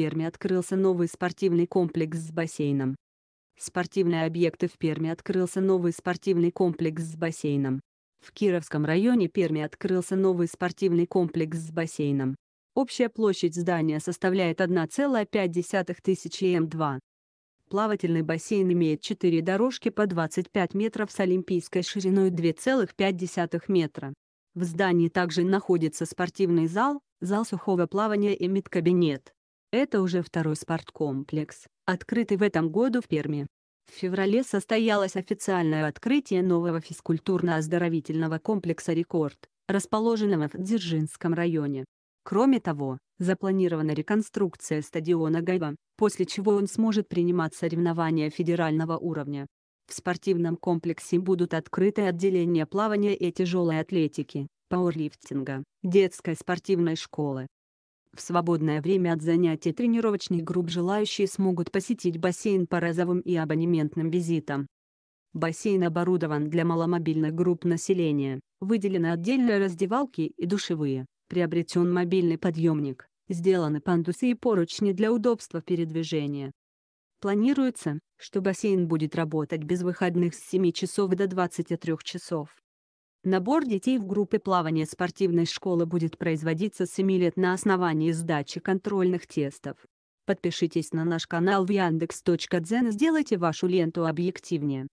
Перми открылся новый спортивный комплекс с бассейном. Спортивные объекты в Перми открылся новый спортивный комплекс с бассейном. В Кировском районе Перми открылся новый спортивный комплекс с бассейном. Общая площадь здания составляет 1,5 тысячи М2. Плавательный бассейн имеет 4 дорожки по 25 метров с олимпийской шириной 2,5 метра. В здании также находится спортивный зал, зал сухого плавания и медкабинет. Это уже второй спорткомплекс, открытый в этом году в Перми. В феврале состоялось официальное открытие нового физкультурно-оздоровительного комплекса «Рекорд», расположенного в Дзержинском районе. Кроме того, запланирована реконструкция стадиона Гайва, после чего он сможет принимать соревнования федерального уровня. В спортивном комплексе будут открыты отделения плавания и тяжелой атлетики, пауэрлифтинга, детской спортивной школы, в свободное время от занятий тренировочных групп желающие смогут посетить бассейн по разовым и абонементным визитам. Бассейн оборудован для маломобильных групп населения, выделены отдельные раздевалки и душевые, приобретен мобильный подъемник, сделаны пандусы и поручни для удобства передвижения. Планируется, что бассейн будет работать без выходных с 7 часов до 23 часов. Набор детей в группы плавания спортивной школы будет производиться с 7 лет на основании сдачи контрольных тестов. Подпишитесь на наш канал в яндекс.Дзен и сделайте вашу ленту объективнее.